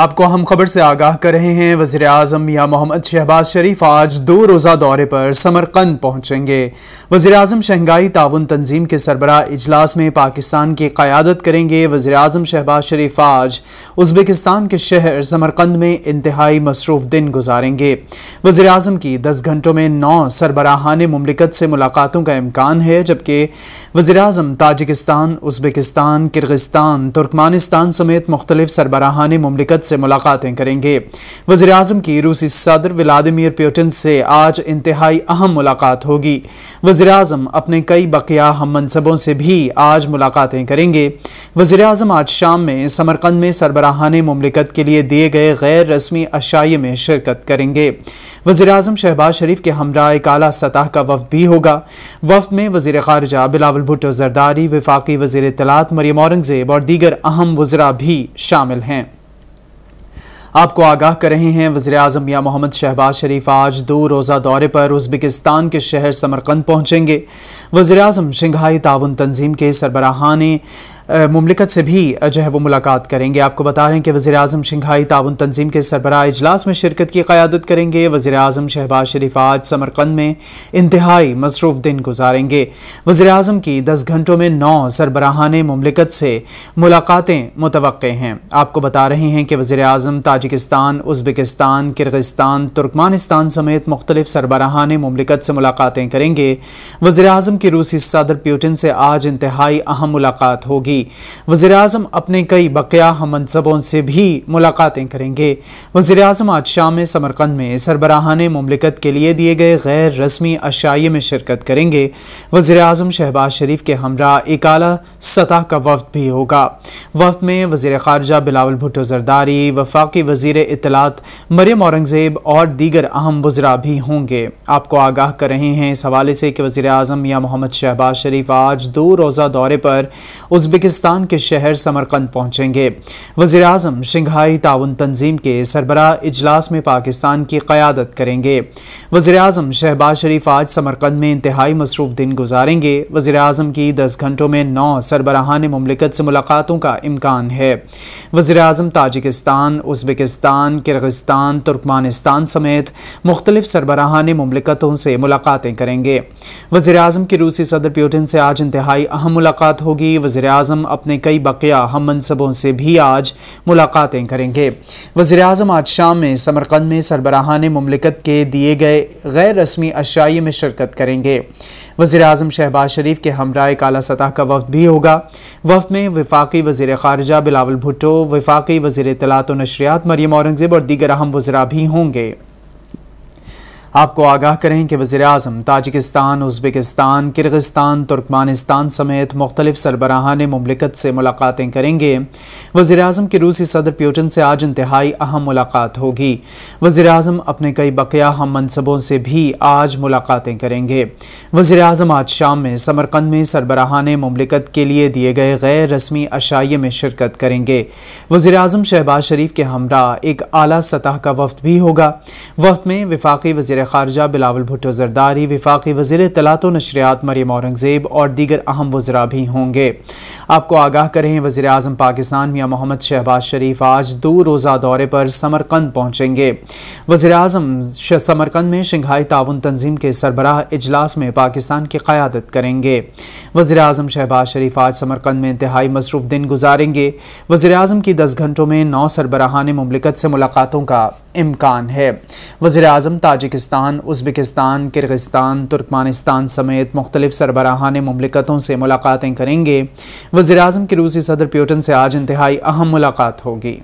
आपको हम खबर से आगाह कर रहे हैं वजीर अजम मियाँ मोहम्मद शहबाज शरीफ आज दो रोज़ा दौरे पर समरकंद पहुँचेंगे वजी अजम शहंगाई ताउन तंजीम के सरबरा इजलास में पाकिस्तान की क़्यादत करेंगे वजी अजम शहबाज शरीफ आज उजबेकिस्तान के शहर समरकंद में इंतहाई मसरूफ़ दिन गुजारेंगे वजी अजम की दस घंटों में नौ सरबराहान ममलिकत से मुलाकातों का इम्कान है जबकि वजी अजम ताजिकिस्तान उजबेकिस्तान किर्गिस्तान तुर्कमानिस्तान समेत मुख्तलिफ सरबराहान ममलिकत से मुलाकातें करेंगे वजी अजम की रूसी सदर व्लादिमिर प्यूटिन से आज इंतहाई अहम मुलाकात होगी वजी अजम अपने कई बकिया हम मनसबों से भी आज मुलाकातें करेंगे वजी अजम आज शाम में समरकंद में सरबराहान ममलिकत के लिए दिए गए गैर रस्मी अशाये में शिरकत करेंगे वजी अजम शहबाज शरीफ के हमरा एक अला सतह का वफ भी होगा वफ में वजीर खारजा बिलावल भुट्टो जरदारी विफाकी वजीर तलात मरियम औरंगजेब और दीगर अहम वजरा भी शामिल हैं आपको आगाह कर रहे हैं वजी अजम या मोहम्मद शहबाज शरीफ आज दो रोज़ा दौरे पर उजबेकिस्तान के शहर समरकंद पहुँचेंगे वजी अजम शंघाई ताउन तंजीम के सरबराहान ने ममलिकत से भी जो है वो मुलाकात करेंगे आपको बता रहे हैं कि वजी अजम शंघाई ताउन तंजीम के सरबरा अजलास में शिरकत की क्यादत करेंगे वजी अजम शहबाज शरीफ आज समरकंद में इंतहाई मसरूफ दिन गुजारेंगे वजी अजम की दस घंटों में नौ सरबराहान ममलिकत से मुलाकातें मुतव हैं आपको बता रहे हैं कि वजी अजम ताजिकिस्तान उज़्बेकिस्तान किर्गिस्तान तुर्कमानिस्तान समेत मुख्तलिफ सरबराहान ममलिकत से मुलाकातें करेंगे वजी अजम की रूसी सदर प्यूटिन से आज इंतहाई अहम मुलाकात होगी होगी वज़ी अजम अपने कई बकिया हम मनसबों से भी मुलाकातें करेंगे वज़ी अजम आज शाम में समरकंद में सरबराहान ममलिकत के लिए दिए गए गैर रस्मी अशाई में शिरकत करेंगे वज़ी अजम शहबाज शरीफ के हमरा एक अला सतह का वफद भी होगा वफद में वज़ी खारजा बिलावल भुटो जरदारी वफाकी वजीर इतलात मरियम औरंगजेब और दीगर अहम वजरा भी होंगे आपको आगाह कर रहे हैं इस हवाले से कि वज़ी अजम या मोहम्मद शहबाज शरीफ आज दो रोज़ा दौरे पर उज्बे उज्बेकिस्तान के शहर समरकंद पहुंचेंगे वजीर अजम शंघाई ताउन तंजीम के सरबरा इजलास में पाकिस्तान की क़्यादत करेंगे वजीर अजम शहबाज शरीफ आज समरकंद में इंतहाई मसरूफ दिन गुजारेंगे वजीर अजम की दस घंटों में नौ सरबराहान ममलिकत से मुलाकातों का इम्कान है वजीर अजम ताजिकिस्तान उज्बेकिस्तान किर्गिस्तान तुर्कमानिस्तान समेत मुख्तलिफ सरबराहान ममलिकतों से मुलाकातें करेंगे वजीर अजम की रूसी सदर प्यूटिन से आज इंतहाई अहम मुलाकात होगी वजीर अजम अपने कई बकिया हम मनसबों से भी आज मुलाकातें करेंगे वज़ी अजम आज शाम में समरकंद में सरबराहान ममलिकत के दिए गए गैर रस्मी अशाई में शिरकत करेंगे वज़ी अजम शहबाज शरीफ के हमरा काला सतह का वफद भी होगा वफद में वफाकी वज़ी खारजा बिलावल भुटो वफाकी वजी तलात नशरियात मरियम औरंगज़ेब और दीगर अहम वजरा भी होंगे आपको आगाह करें कि वजे अजम ताजिकस्तान उज़्बेकिस्तान किर्गिस्तान तुर्कमानिस्तान समेत मुख्तलिफ सरबराहान ममलिकत से मुलाकातें करेंगे वज़ी अजम की रूसी सदर प्यूटन से आज इंतहाई अहम मुलाकात होगी वज़ी अजम अपने कई बकिया हम मनसबों से भी आज मुलाकातें करेंगे वज़ी अजम आज शाम में समरकंद में सरबराहान ममलिकत के लिए दिए गए गैर रस्मी अशाइये में शिरकत करेंगे वज़ी अजम शहबाज शरीफ के हमरा एक अली सतह का वफद भी होगा वफद में विफाकी वजी वजीर खारजा बिलावल भुट्टो जरदारी विफाकी वजी तलात नशरियात मरियम औरंगजेब और दीगर अहम वजरा भी होंगे आपको आगाह करें वजी अजम पाकिस्तान मियाँ मोहम्मद शहबाज शरीफ आज दो रोज़ा दौरे पर समरकंद पहुँचेंगे वजी अजम समरकंद में शंघाई ताउन तंजीम के सरबराह इजलास में पाकिस्तान की क़्यादत करेंगे वजर अजम शहबाज शरीफ आज समरकंद में इंतहाई मसरूफ दिन गुजारेंगे वजी अजम की दस घंटों में नौ सरबराहान ममलिकत से मुलाकातों का इम्कान है वज़ी अजम ताजिकस्तान उज़्बेकिस्तान किर्गिस्तान तुर्कमानिस्तान समेत मुख्तलिफ सरबराहान ममलिकतों से मुलाकातें करेंगे वज़ी अजम की रूसी सदर प्यूटन से आज इंतहाई अहम मुलाकात होगी